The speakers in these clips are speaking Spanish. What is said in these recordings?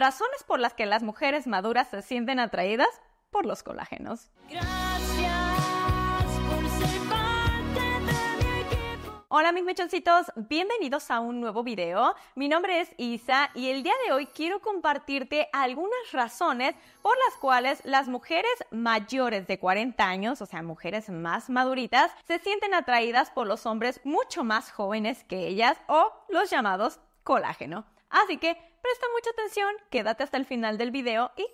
Razones por las que las mujeres maduras se sienten atraídas por los colágenos. Gracias Hola mis mechoncitos, bienvenidos a un nuevo video. Mi nombre es Isa y el día de hoy quiero compartirte algunas razones por las cuales las mujeres mayores de 40 años, o sea, mujeres más maduritas, se sienten atraídas por los hombres mucho más jóvenes que ellas o los llamados colágeno. Así que Presta mucha atención, quédate hasta el final del video y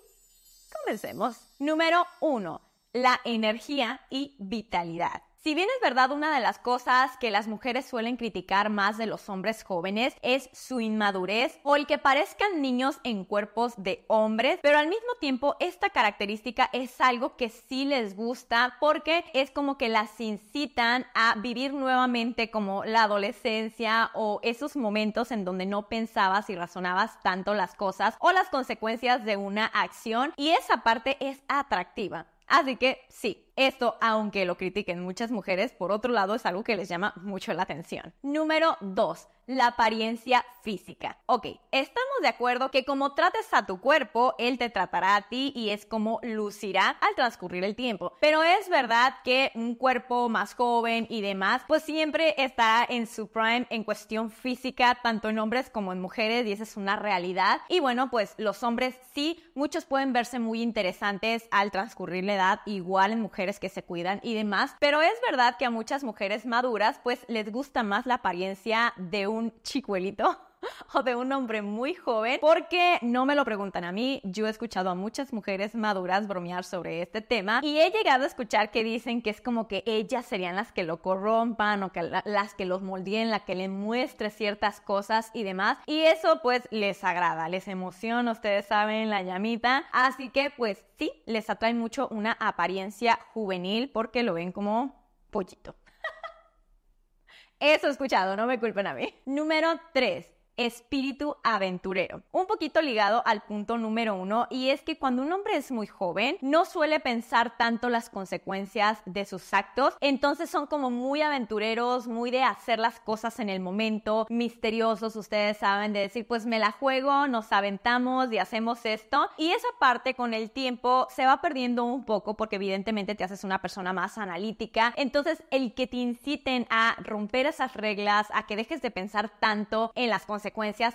comencemos. Número 1. La energía y vitalidad. Si bien es verdad una de las cosas que las mujeres suelen criticar más de los hombres jóvenes es su inmadurez o el que parezcan niños en cuerpos de hombres, pero al mismo tiempo esta característica es algo que sí les gusta porque es como que las incitan a vivir nuevamente como la adolescencia o esos momentos en donde no pensabas y razonabas tanto las cosas o las consecuencias de una acción y esa parte es atractiva. Así que sí, esto, aunque lo critiquen muchas mujeres, por otro lado es algo que les llama mucho la atención. Número 2 la apariencia física. Ok, estamos de acuerdo que como trates a tu cuerpo, él te tratará a ti y es como lucirá al transcurrir el tiempo. Pero es verdad que un cuerpo más joven y demás, pues siempre está en su prime en cuestión física, tanto en hombres como en mujeres, y esa es una realidad. Y bueno, pues los hombres sí, muchos pueden verse muy interesantes al transcurrir la edad, igual en mujeres que se cuidan y demás, pero es verdad que a muchas mujeres maduras pues les gusta más la apariencia de un chicuelito o de un hombre muy joven, porque no me lo preguntan a mí, yo he escuchado a muchas mujeres maduras bromear sobre este tema y he llegado a escuchar que dicen que es como que ellas serían las que lo corrompan o que las que los moldeen, la que le muestre ciertas cosas y demás. Y eso pues les agrada, les emociona, ustedes saben, la llamita. Así que pues sí, les atrae mucho una apariencia juvenil porque lo ven como pollito. Eso he escuchado, no me culpen a mí. Número 3 espíritu aventurero. Un poquito ligado al punto número uno y es que cuando un hombre es muy joven no suele pensar tanto las consecuencias de sus actos, entonces son como muy aventureros, muy de hacer las cosas en el momento, misteriosos, ustedes saben, de decir pues me la juego, nos aventamos y hacemos esto. Y esa parte con el tiempo se va perdiendo un poco porque evidentemente te haces una persona más analítica, entonces el que te inciten a romper esas reglas, a que dejes de pensar tanto en las consecuencias,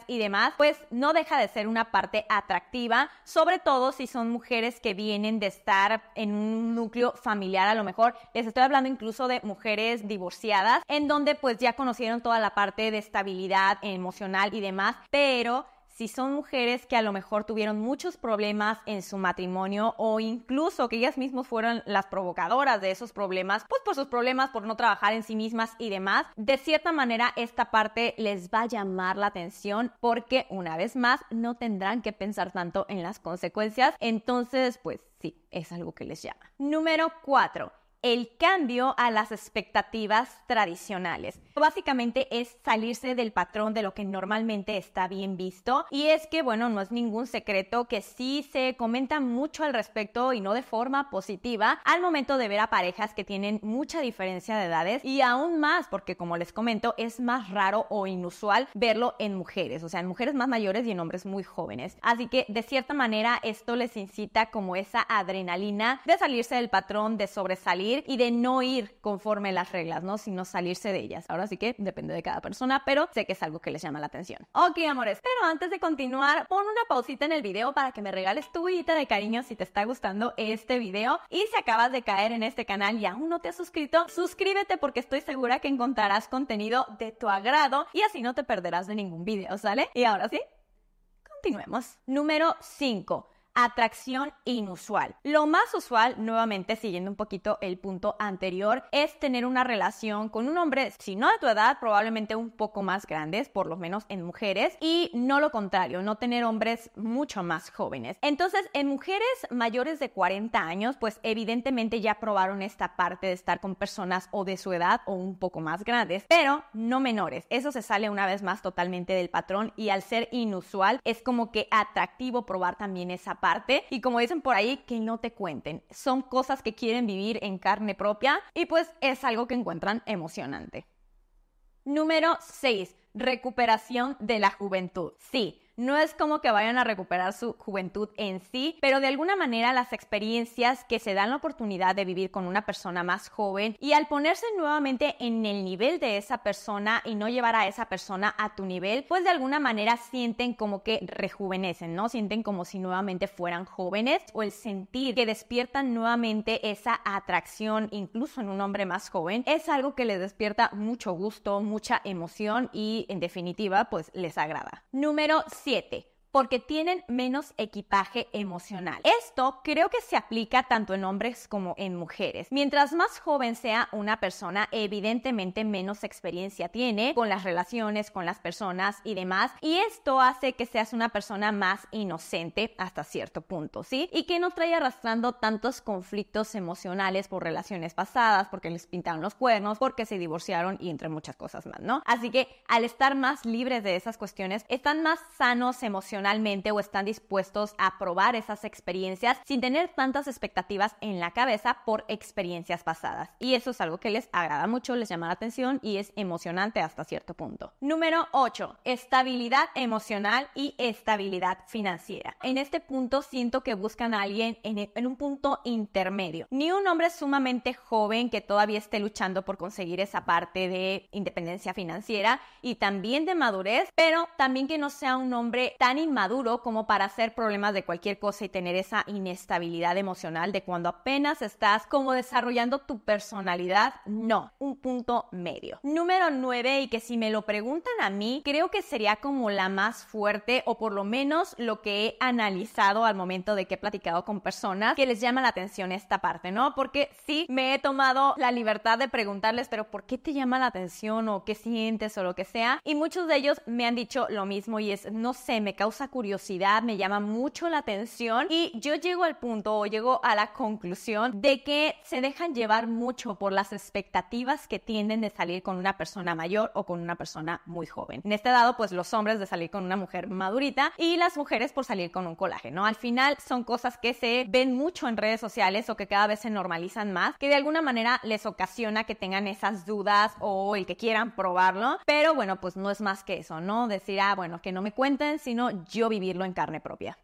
y demás, pues no deja de ser una parte atractiva, sobre todo si son mujeres que vienen de estar en un núcleo familiar a lo mejor. Les estoy hablando incluso de mujeres divorciadas, en donde pues ya conocieron toda la parte de estabilidad emocional y demás, pero si son mujeres que a lo mejor tuvieron muchos problemas en su matrimonio o incluso que ellas mismas fueron las provocadoras de esos problemas, pues por sus problemas, por no trabajar en sí mismas y demás, de cierta manera esta parte les va a llamar la atención porque una vez más no tendrán que pensar tanto en las consecuencias. Entonces, pues sí, es algo que les llama. Número 4 el cambio a las expectativas tradicionales. Básicamente es salirse del patrón de lo que normalmente está bien visto y es que, bueno, no es ningún secreto que sí se comenta mucho al respecto y no de forma positiva al momento de ver a parejas que tienen mucha diferencia de edades y aún más porque, como les comento, es más raro o inusual verlo en mujeres, o sea, en mujeres más mayores y en hombres muy jóvenes. Así que, de cierta manera, esto les incita como esa adrenalina de salirse del patrón, de sobresalir y de no ir conforme las reglas, ¿no? Sino salirse de ellas. Ahora sí que depende de cada persona, pero sé que es algo que les llama la atención. Ok, amores, pero antes de continuar, pon una pausita en el video para que me regales tu guita de cariño si te está gustando este video y si acabas de caer en este canal y aún no te has suscrito, suscríbete porque estoy segura que encontrarás contenido de tu agrado y así no te perderás de ningún video, ¿sale? Y ahora sí, continuemos. Número 5 atracción inusual. Lo más usual, nuevamente siguiendo un poquito el punto anterior, es tener una relación con un hombre, si no de tu edad, probablemente un poco más grandes, por lo menos en mujeres, y no lo contrario, no tener hombres mucho más jóvenes. Entonces, en mujeres mayores de 40 años, pues evidentemente ya probaron esta parte de estar con personas o de su edad o un poco más grandes, pero no menores. Eso se sale una vez más totalmente del patrón y al ser inusual, es como que atractivo probar también esa parte y como dicen por ahí, que no te cuenten. Son cosas que quieren vivir en carne propia y pues es algo que encuentran emocionante. Número 6. Recuperación de la juventud. Sí. No es como que vayan a recuperar su juventud en sí, pero de alguna manera las experiencias que se dan la oportunidad de vivir con una persona más joven y al ponerse nuevamente en el nivel de esa persona y no llevar a esa persona a tu nivel, pues de alguna manera sienten como que rejuvenecen, ¿no? Sienten como si nuevamente fueran jóvenes o el sentir que despiertan nuevamente esa atracción incluso en un hombre más joven es algo que les despierta mucho gusto, mucha emoción y en definitiva pues les agrada. Número 5 7 porque tienen menos equipaje emocional. Esto creo que se aplica tanto en hombres como en mujeres. Mientras más joven sea una persona, evidentemente menos experiencia tiene con las relaciones, con las personas y demás. Y esto hace que seas una persona más inocente hasta cierto punto, ¿sí? Y que no trae arrastrando tantos conflictos emocionales por relaciones pasadas, porque les pintaron los cuernos, porque se divorciaron y entre muchas cosas más, ¿no? Así que al estar más libres de esas cuestiones, están más sanos emocionalmente o están dispuestos a probar esas experiencias sin tener tantas expectativas en la cabeza por experiencias pasadas. Y eso es algo que les agrada mucho, les llama la atención y es emocionante hasta cierto punto. Número 8. Estabilidad emocional y estabilidad financiera. En este punto siento que buscan a alguien en, en un punto intermedio. Ni un hombre sumamente joven que todavía esté luchando por conseguir esa parte de independencia financiera y también de madurez, pero también que no sea un hombre tan maduro como para hacer problemas de cualquier cosa y tener esa inestabilidad emocional de cuando apenas estás como desarrollando tu personalidad. No, un punto medio. Número 9 y que si me lo preguntan a mí, creo que sería como la más fuerte o por lo menos lo que he analizado al momento de que he platicado con personas que les llama la atención esta parte, ¿no? Porque sí me he tomado la libertad de preguntarles, pero ¿por qué te llama la atención o qué sientes o lo que sea? Y muchos de ellos me han dicho lo mismo y es, no sé, me causa curiosidad, me llama mucho la atención y yo llego al punto o llego a la conclusión de que se dejan llevar mucho por las expectativas que tienden de salir con una persona mayor o con una persona muy joven. En este dado, pues los hombres de salir con una mujer madurita y las mujeres por salir con un ¿no? Al final son cosas que se ven mucho en redes sociales o que cada vez se normalizan más, que de alguna manera les ocasiona que tengan esas dudas o el que quieran probarlo. Pero bueno, pues no es más que eso, ¿no? Decir, ah, bueno, que no me cuenten, sino yo vivirlo en carne propia.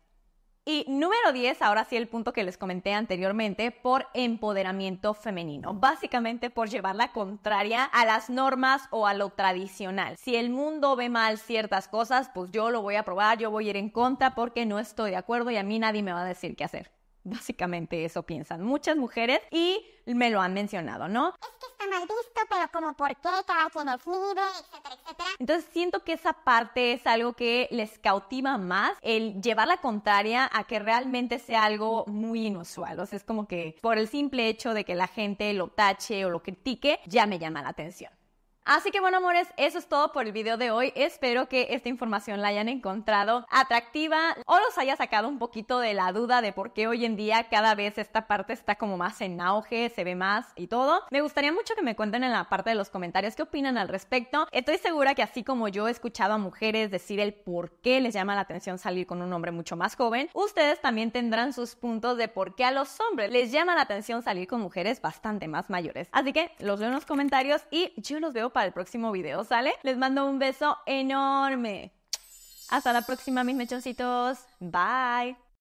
Y número 10, ahora sí el punto que les comenté anteriormente, por empoderamiento femenino, básicamente por llevar la contraria a las normas o a lo tradicional. Si el mundo ve mal ciertas cosas, pues yo lo voy a probar, yo voy a ir en contra porque no estoy de acuerdo y a mí nadie me va a decir qué hacer. Básicamente eso piensan muchas mujeres y me lo han mencionado, ¿no? Es que está mal visto, pero como por qué cada quien etcétera, etcétera. Entonces siento que esa parte es algo que les cautiva más, el llevar la contraria a que realmente sea algo muy inusual. O sea, es como que por el simple hecho de que la gente lo tache o lo critique, ya me llama la atención. Así que bueno amores, eso es todo por el video de hoy. Espero que esta información la hayan encontrado atractiva o los haya sacado un poquito de la duda de por qué hoy en día cada vez esta parte está como más en auge, se ve más y todo. Me gustaría mucho que me cuenten en la parte de los comentarios qué opinan al respecto. Estoy segura que así como yo he escuchado a mujeres decir el por qué les llama la atención salir con un hombre mucho más joven, ustedes también tendrán sus puntos de por qué a los hombres les llama la atención salir con mujeres bastante más mayores. Así que los veo en los comentarios y yo los veo para el próximo video, ¿sale? Les mando un beso enorme. Hasta la próxima, mis mechoncitos. Bye.